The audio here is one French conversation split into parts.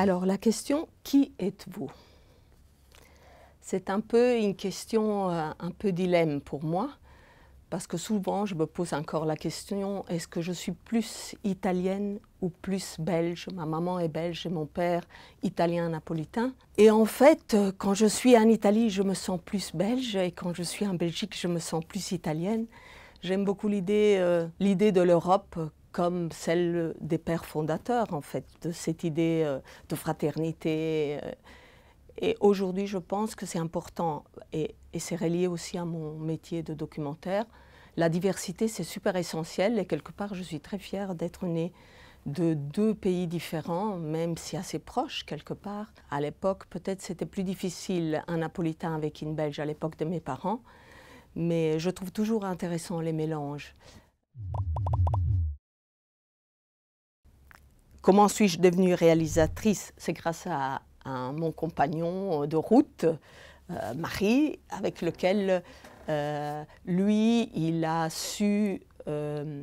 Alors la question, qui êtes-vous C'est un peu une question, euh, un peu dilemme pour moi, parce que souvent je me pose encore la question, est-ce que je suis plus italienne ou plus belge Ma maman est belge et mon père italien napolitain. Et en fait, euh, quand je suis en Italie, je me sens plus belge, et quand je suis en Belgique, je me sens plus italienne. J'aime beaucoup l'idée euh, de l'Europe comme celle des pères fondateurs, en fait, de cette idée euh, de fraternité. Euh. Et aujourd'hui, je pense que c'est important, et, et c'est relié aussi à mon métier de documentaire. La diversité, c'est super essentiel, et quelque part, je suis très fière d'être née de deux pays différents, même si assez proches quelque part. À l'époque, peut-être c'était plus difficile un Napolitain avec une Belge à l'époque de mes parents, mais je trouve toujours intéressant les mélanges. Comment suis-je devenue réalisatrice C'est grâce à, mon compagnon de route, euh, Marie, avec lequel euh, lui, il a su euh,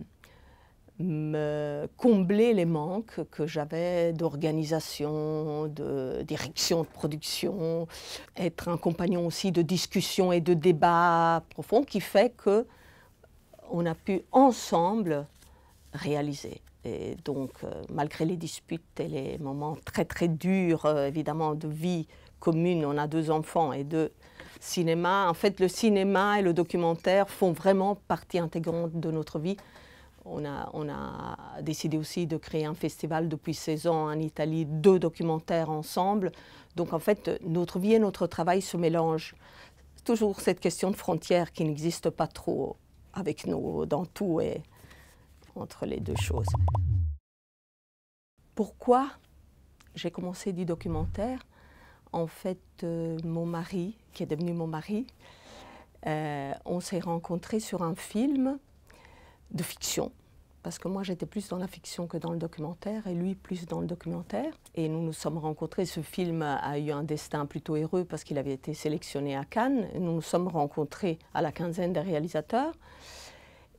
me combler les manques que j'avais d'organisation, de direction de production, être un compagnon aussi de discussion et de débat profond qui fait que on a pu ensemble réaliser. Et donc, euh, malgré les disputes et les moments très très durs, euh, évidemment, de vie commune, on a deux enfants et deux cinémas. En fait, le cinéma et le documentaire font vraiment partie intégrante de notre vie. On a, décidé aussi de créer un festival depuis 16 ans en Italie, deux documentaires ensemble. Donc en fait, notre vie et notre travail se mélangent. Toujours cette question de frontières qui n'existe pas trop avec nous dans tout. Et, entre les deux choses. Pourquoi j'ai commencé du documentaire En fait, euh, mon mari, qui est devenu mon mari, euh, on s'est rencontrés sur un film de fiction, parce que moi j'étais plus dans la fiction que dans le documentaire et lui plus dans le documentaire. Et nous nous sommes rencontrés, ce film a eu un destin plutôt heureux parce qu'il avait été sélectionné à Cannes. nous nous sommes rencontrés à la quinzaine des réalisateurs.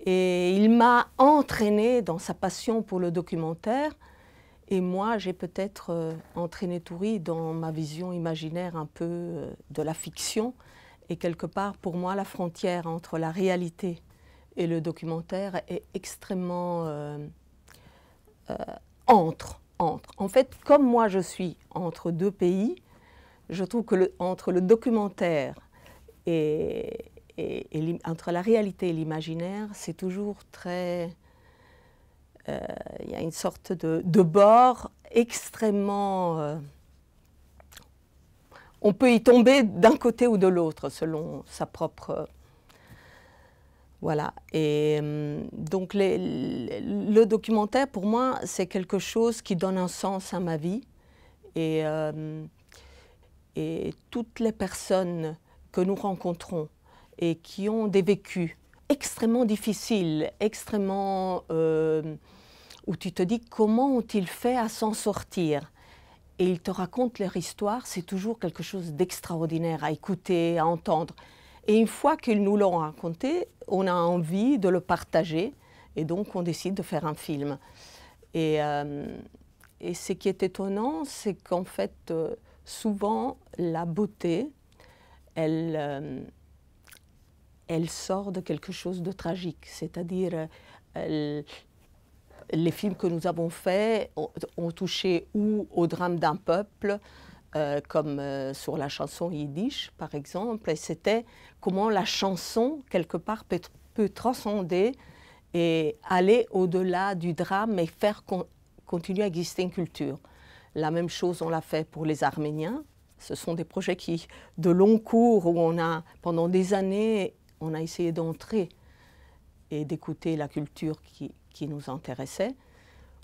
Et il m'a entraîné dans sa passion pour le documentaire. Et moi, j'ai peut-être euh, entraîné Toury dans ma vision imaginaire un peu euh, de la fiction. Et quelque part, pour moi, la frontière entre la réalité et le documentaire est extrêmement euh, entre, entre. En fait, comme moi, je suis entre deux pays, je trouve que le, entre le documentaire et, et, entre la réalité et l'imaginaire, c'est toujours très... Euh, il y a une sorte de, bord extrêmement... Euh, on peut y tomber d'un côté ou de l'autre, selon sa propre... Voilà. Et euh, donc le documentaire, pour moi, c'est quelque chose qui donne un sens à ma vie. Et, et toutes les personnes que nous rencontrons et qui ont des vécus extrêmement difficiles, extrêmement... Euh, où tu te dis comment ont-ils fait à s'en sortir et ils te racontent leur histoire, c'est toujours quelque chose d'extraordinaire à écouter, à entendre. Et une fois qu'ils nous l'ont raconté, on a envie de le partager et donc on décide de faire un film. Et, euh, ce qui est étonnant, c'est qu'en fait, euh, souvent, la beauté, elle, elle sort de quelque chose de tragique. C'est-à-dire, euh, les films que nous avons faits ont, touché ou au drame d'un peuple, euh, comme euh, sur la chanson yiddish, par exemple, c'était comment la chanson, quelque part, peut, transcender et aller au-delà du drame et faire continuer à exister une culture. La même chose, on l'a fait pour les Arméniens. Ce sont des projets qui, de long cours où on a, pendant des années, on a essayé d'entrer et d'écouter la culture qui, nous intéressait,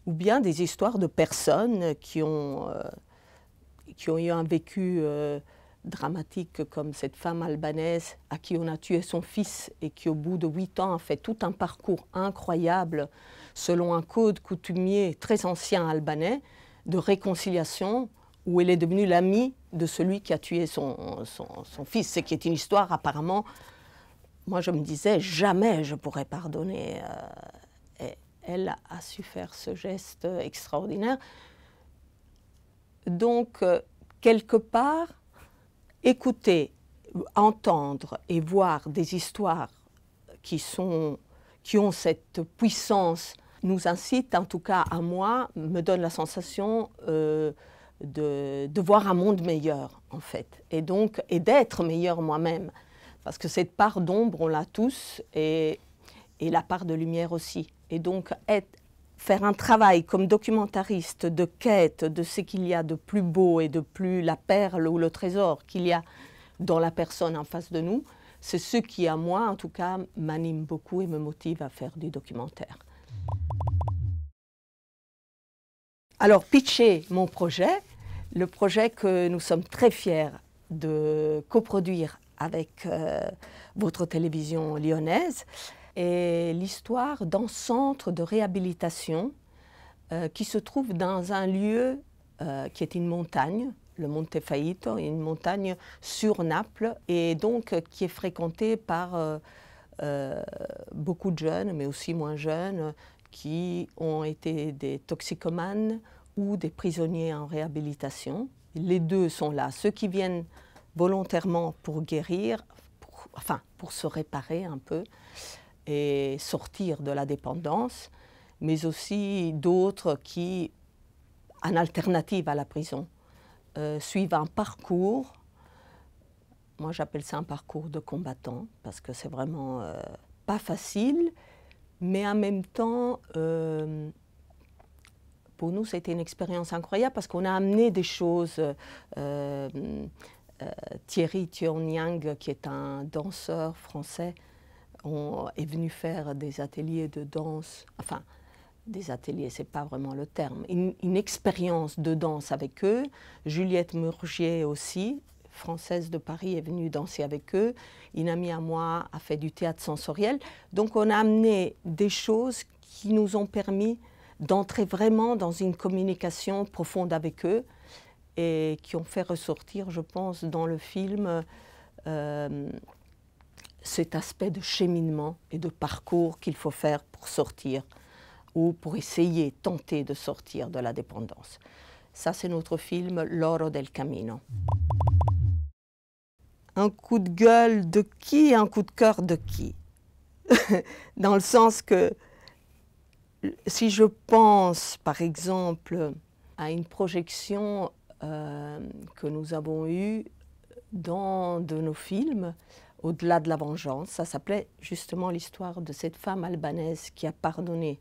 ou bien des histoires de personnes qui ont, euh, eu un vécu euh, dramatique comme cette femme albanaise à qui on a tué son fils et qui au bout de huit ans a fait tout un parcours incroyable selon un code coutumier très ancien albanais de réconciliation où elle est devenue l'amie de celui qui a tué son, son fils, ce qui est une histoire apparemment moi, je me disais, jamais je pourrais pardonner. Euh, et elle a su faire ce geste extraordinaire. Donc, euh, quelque part, écouter, entendre et voir des histoires qui, sont, qui ont cette puissance nous incite, en tout cas à moi, me donne la sensation euh, de, de, voir un monde meilleur, en fait, et donc et d'être meilleur moi-même. Parce que cette part d'ombre, on l'a tous, et, la part de lumière aussi. Et donc, faire un travail comme documentariste de quête de ce qu'il y a de plus beau et de plus la perle ou le trésor qu'il y a dans la personne en face de nous, c'est ce qui, à moi, en tout cas, m'anime beaucoup et me motive à faire du documentaire. Alors, pitcher mon projet, le projet que nous sommes très fiers de coproduire avec euh, votre télévision lyonnaise, et l'histoire d'un centre de réhabilitation euh, qui se trouve dans un lieu euh, qui est une montagne, le Monte Faito, une montagne sur Naples, et donc qui est fréquentée par beaucoup de jeunes, mais aussi moins jeunes, qui ont été des toxicomanes ou des prisonniers en réhabilitation. Les deux sont là, ceux qui viennent volontairement pour guérir, pour, enfin pour se réparer un peu et sortir de la dépendance, mais aussi d'autres qui, en alternative à la prison, euh, suivent un parcours. Moi, j'appelle ça un parcours de combattant parce que c'est vraiment euh, pas facile, mais en même temps, euh, pour nous, c'était une expérience incroyable parce qu'on a amené des choses euh, Thierry Thionyang, qui est un danseur français, est venu faire des ateliers de danse, enfin, des ateliers, n'est pas vraiment le terme, une, expérience de danse avec eux. Juliette Murgier aussi, française de Paris, est venue danser avec eux. Une amie à moi a fait du théâtre sensoriel. Donc on a amené des choses qui nous ont permis d'entrer vraiment dans une communication profonde avec eux et qui ont fait ressortir, je pense, dans le film euh, cet aspect de cheminement et de parcours qu'il faut faire pour sortir ou pour essayer, tenter de sortir de la dépendance. Ça, c'est notre film L'oro del camino. Un coup de gueule de qui un coup de cœur de qui Dans le sens que si je pense, par exemple, à une projection euh, que nous avons eu dans de nos films, Au-delà de la vengeance. Ça s'appelait justement l'histoire de cette femme albanaise qui a pardonné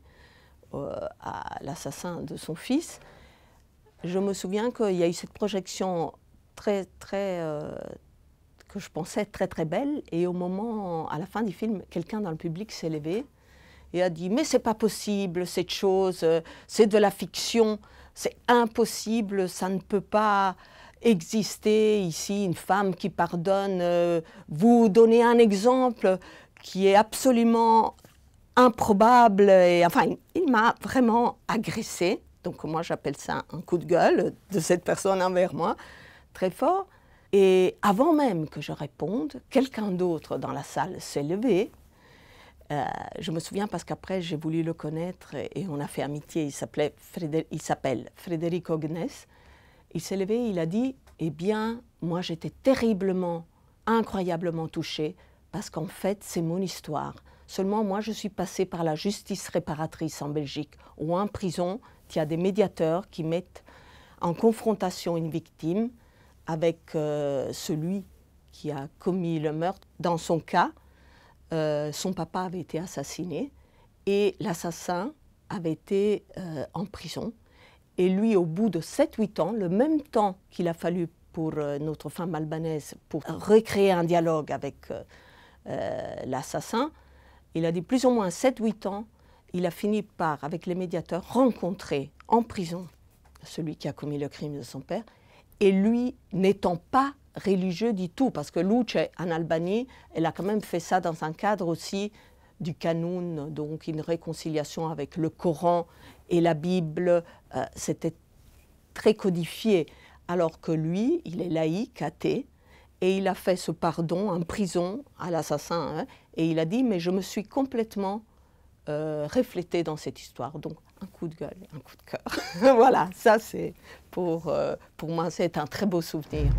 euh, à l'assassin de son fils. Je me souviens qu'il y a eu cette projection très, très, euh, que je pensais très, très belle. Et au moment, à la fin du film, quelqu'un dans le public s'est levé et a dit Mais c'est pas possible, cette chose, c'est de la fiction c'est impossible, ça ne peut pas exister ici, une femme qui pardonne. Euh, vous donner un exemple qui est absolument improbable, et enfin, il m'a vraiment agressé. Donc moi j'appelle ça un coup de gueule de cette personne envers moi, très fort. Et avant même que je réponde, quelqu'un d'autre dans la salle s'est levé euh, je me souviens parce qu'après, j'ai voulu le connaître et, on a fait amitié. Il s'appelait il s'appelle Frédéric Ognès. Il s'est levé, il a dit Eh bien, moi, j'étais terriblement, incroyablement touchée parce qu'en fait, c'est mon histoire. Seulement, moi, je suis passée par la justice réparatrice en Belgique, où en prison, il y a des médiateurs qui mettent en confrontation une victime avec euh, celui qui a commis le meurtre. Dans son cas, euh, son papa avait été assassiné et l'assassin avait été euh, en prison. Et lui, au bout de 7-8 ans, le même temps qu'il a fallu pour euh, notre femme albanaise pour recréer un dialogue avec l'assassin, il a dit plus ou moins 7-8 ans, il a fini par, avec les médiateurs, rencontrer en prison celui qui a commis le crime de son père et lui, n'étant pas religieux du tout, parce que Luce, en Albanie, elle a quand même fait ça dans un cadre aussi du canon, donc une réconciliation avec le Coran et la Bible, euh, c'était très codifié, alors que lui, il est laïque, athée, et il a fait ce pardon en prison à l'assassin, hein, et il a dit, mais je me suis complètement euh, dans cette histoire. Donc, un coup de gueule, un coup de cœur. voilà, ça, c'est euh, pour moi, c'est un très beau souvenir.